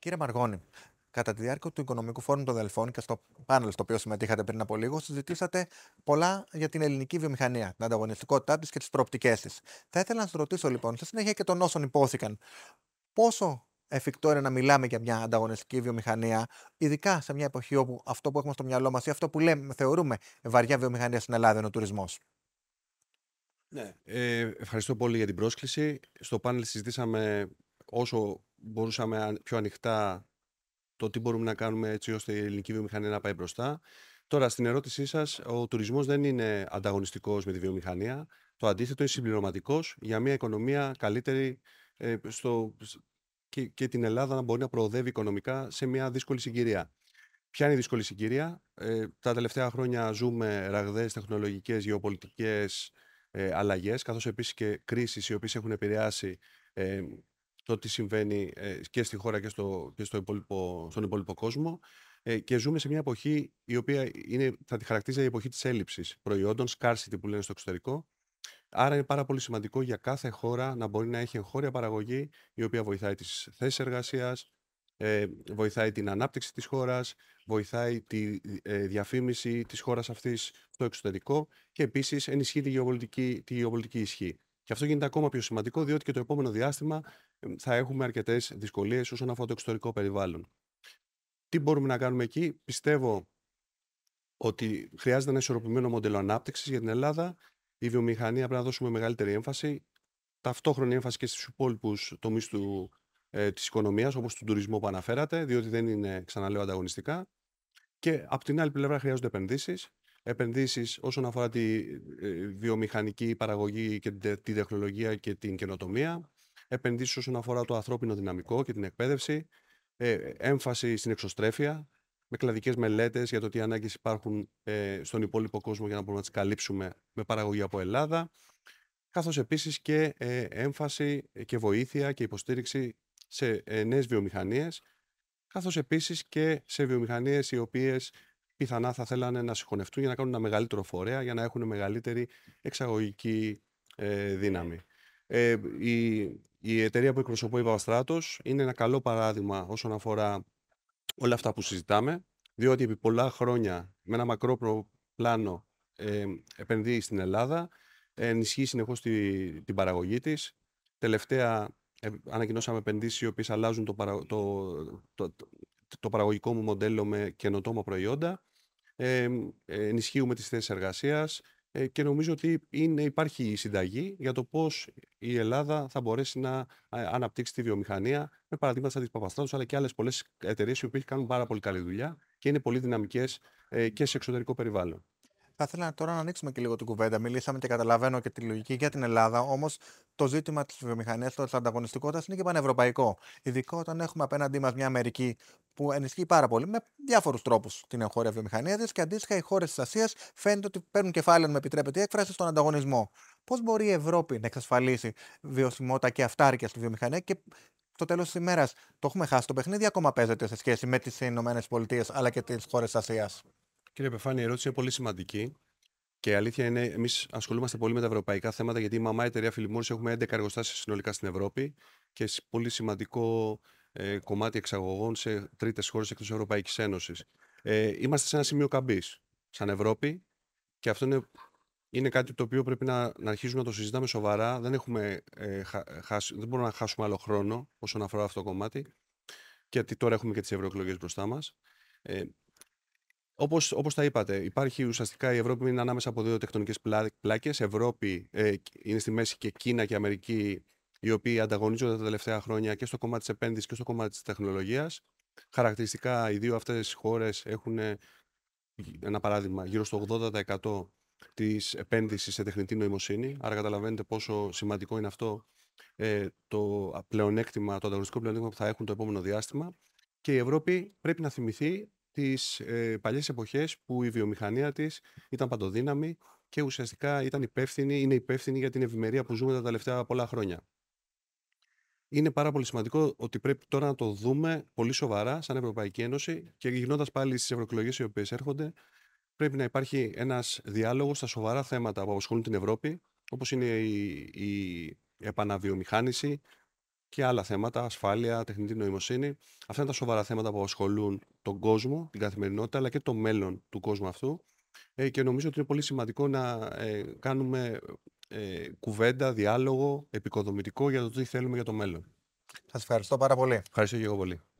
Κύριε Μαργώνη, κατά τη διάρκεια του Οικονομικού Φόρουμ των Δελφών και στο πάνελ στο οποίο συμμετείχατε πριν από λίγο, συζητήσατε πολλά για την ελληνική βιομηχανία, την ανταγωνιστικότητά της και τις προοπτικές της. Θα ήθελα να σας ρωτήσω λοιπόν, σε συνέχεια και των όσων υπόθηκαν, πόσο εφικτό είναι να μιλάμε για μια ανταγωνιστική βιομηχανία, ειδικά σε μια εποχή όπου αυτό που έχουμε στο μυαλό μας ή αυτό που λέμε, θεωρούμε βαριά βιομηχανία στην Ελλάδα είναι ο τουρισμός. Ναι. Ε, ευχαριστώ πολύ για την πρόσκληση. Στο πάνελ συζητήσαμε όσο μπορούσαμε πιο ανοιχτά το τι μπορούμε να κάνουμε έτσι ώστε η ελληνική βιομηχανία να πάει μπροστά. Τώρα, στην ερώτησή σας, ο τουρισμός δεν είναι ανταγωνιστικός με τη βιομηχανία. Το αντίθετο είναι συμπληρωματικός για μια οικονομία καλύτερη ε, στο, και, και την Ελλάδα να μπορεί να προοδεύει οικονομικά σε μια δύσκολη συγκυρία. Ποια είναι η δύσκολη συγκυρία. Ε, τα τελευταία χρόνια ζούμε ραγδαίες τεχνολογικές, γεωπολιτικές ε, αλλαγές, καθώς επίσης και κρίσεις οι οποίες έχουν επηρεάσει ε, το τι συμβαίνει ε, και στη χώρα και, στο, και στο στον υπόλοιπο κόσμο. Ε, και ζούμε σε μια εποχή η οποία είναι, θα τη χαρακτηρίζει η εποχή της έλλειψης προϊόντων, scarcity που λένε στο εξωτερικό. Άρα είναι πάρα πολύ σημαντικό για κάθε χώρα να μπορεί να έχει εγχώρια παραγωγή η οποία βοηθάει τις θέσεις εργασίας, ε, βοηθάει την ανάπτυξη της χώρας, βοηθάει τη διαφήμιση της χώρας αυτής στο εξωτερικό και επίσης ενισχύει τη γεωπολιτική, τη γεωπολιτική ισχύ. Και αυτό γίνεται ακόμα πιο σημαντικό, διότι και το επόμενο διάστημα θα έχουμε αρκετές δυσκολίες όσον αφορά το εξωτερικό περιβάλλον. Τι μπορούμε να κάνουμε εκεί, πιστεύω ότι χρειάζεται ένα ισορροπημένο μοντέλο ανάπτυξης για την Ελλάδα. Η βιομηχανία πρέπει να δώσουμε μεγαλύτερη έμφαση. Ταυτόχρονη έμφαση και στους υπόλοιπους τομείς ε, της οικονομίας, όπως τον τουρισμό που αναφέρατε, διότι δεν είναι, ξαναλέω, ανταγωνιστικά. Και από την άλλη πλευρά χρειάζονται επενδύσεις επενδύσεις όσον αφορά τη ε, βιομηχανική παραγωγή και τη τεχνολογία και την καινοτομία, επενδύσεις όσον αφορά το ανθρώπινο δυναμικό και την εκπαίδευση, ε, έμφαση στην εξωστρέφεια, με κλαδικές μελέτες για το τι ανάγκες υπάρχουν ε, στον υπόλοιπο κόσμο για να μπορούμε να τις καλύψουμε με παραγωγή από Ελλάδα, καθώς επίσης και έμφαση και βοήθεια και υποστήριξη σε νέες βιομηχανίες, καθώς επίσης και σε βιομηχανίες οι οποίες πιθανά θα θέλανε να συγχωνευτούν για να κάνουν ένα μεγαλύτερο φορέα, για να έχουν μεγαλύτερη εξαγωγική ε, δύναμη. Ε, η, η εταιρεία που εκπροσωπώ, η Βαβαστράτος, είναι ένα καλό παράδειγμα όσον αφορά όλα αυτά που συζητάμε, διότι επί πολλά χρόνια, με ένα μακρό πλάνο, ε, επενδύει στην Ελλάδα, ενισχύει συνεχώς τη, την παραγωγή της. Τελευταία ε, ανακοινώσαμε επενδύσεις οι οποίες αλλάζουν το, το, το, το, παραγωγικό μου μοντέλο με καινοτόμα προϊόντα ε, ενισχύουμε τις θέσεις εργασίας ε, και νομίζω ότι είναι, υπάρχει η συνταγή για το πώς η Ελλάδα θα μπορέσει να ε, αναπτύξει τη βιομηχανία με παραδείγματα σαν της Παπαστράτους αλλά και άλλες πολλές εταιρείες οι οποίες κάνουν πάρα πολύ καλή δουλειά και είναι πολύ δυναμικές ε, και σε εξωτερικό περιβάλλον. Θα ήθελα τώρα να ανοίξουμε και λίγο την κουβέντα. Μιλήσαμε και καταλαβαίνω και τη λογική για την Ελλάδα. Όμως το ζήτημα της βιομηχανίας, της ανταγωνιστικότητας είναι και πανευρωπαϊκό. Ειδικά όταν έχουμε απέναντί μας μια Αμερική που ενισχύει πάρα πολύ με διάφορους τρόπους την εγχώρια βιομηχανία της και αντίστοιχα οι χώρες της Ασίας φαίνεται ότι παίρνουν κεφάλαιο, με επιτρέπετε η έκφραση, στον ανταγωνισμό. Πώς μπορεί η Ευρώπη να εξασφαλίσει βιωσιμότητα και αυτάρκεια στη βιομηχανία και στο τέλος της ημέρας το έχουμε χάσει το παιχνίδι, ακόμα παίζεται σε σχέση με τις ΗΠΑ αλλά και τις χώρες Ασίας. Κύριε Πεφάνη, η ερώτηση είναι πολύ σημαντική. Και η αλήθεια είναι, εμείς ασχολούμαστε πολύ με τα ευρωπαϊκά θέματα, γιατί η μαμά εταιρεία Φιλιμόρση έχουμε 11 εργοστάσει συνολικά στην Ευρώπη και πολύ σημαντικό ε, κομμάτι εξαγωγών σε τρίτες χώρες εκτός Ευρωπαϊκής Ένωσης. Ε, είμαστε σε ένα σημείο καμπής, σαν Ευρώπη, και αυτό είναι, είναι κάτι το οποίο πρέπει να, να αρχίζουμε να το συζητάμε σοβαρά. Δεν, έχουμε, ε, δεν μπορούμε να χάσουμε άλλο χρόνο όσον αφορά αυτό το κομμάτι, γιατί τώρα έχουμε και τις ευρωεκλογές μπροστά μας. Ε, όπως, όπως τα είπατε, υπάρχει ουσιαστικά η Ευρώπη είναι ανάμεσα από δύο τεκτονικές πλάκες. Ευρώπη ε, είναι στη μέση και Κίνα και Αμερική, οι οποίοι ανταγωνίζονται τα τελευταία χρόνια και στο κομμάτι της επένδυσης και στο κομμάτι της τεχνολογίας. Χαρακτηριστικά οι δύο αυτές χώρες έχουν, ε, ένα παράδειγμα, γύρω στο 80% της επένδυσης σε τεχνητή νοημοσύνη. Άρα καταλαβαίνετε πόσο σημαντικό είναι αυτό ε, το πλεονέκτημα, το ανταγωνιστικό πλεονέκτημα που θα έχουν το επόμενο διάστημα. Και η Ευρώπη πρέπει να θυμηθεί τις ε, παλιές εποχές που η βιομηχανία της ήταν παντοδύναμη και ουσιαστικά ήταν υπεύθυνη, είναι υπεύθυνη για την ευημερία που ζούμε τα τελευταία πολλά χρόνια. Είναι πάρα πολύ σημαντικό ότι πρέπει τώρα να το δούμε πολύ σοβαρά σαν Ευρωπαϊκή Ένωση και γυρνώντας πάλι στις ευρωεκλογές οι οποίες έρχονται, πρέπει να υπάρχει ένας διάλογος στα σοβαρά θέματα που απασχολούν την Ευρώπη, όπως είναι η, η επαναβιομηχάνηση, και άλλα θέματα, ασφάλεια, τεχνητή νοημοσύνη. Αυτά είναι τα σοβαρά θέματα που ασχολούν τον κόσμο, την καθημερινότητα, αλλά και το μέλλον του κόσμου αυτού. Ε, και νομίζω ότι είναι πολύ σημαντικό να ε, κάνουμε ε, κουβέντα, διάλογο, επικοδομητικό για το τι θέλουμε για το μέλλον. Σας ευχαριστώ πάρα πολύ. Ευχαριστώ και εγώ πολύ.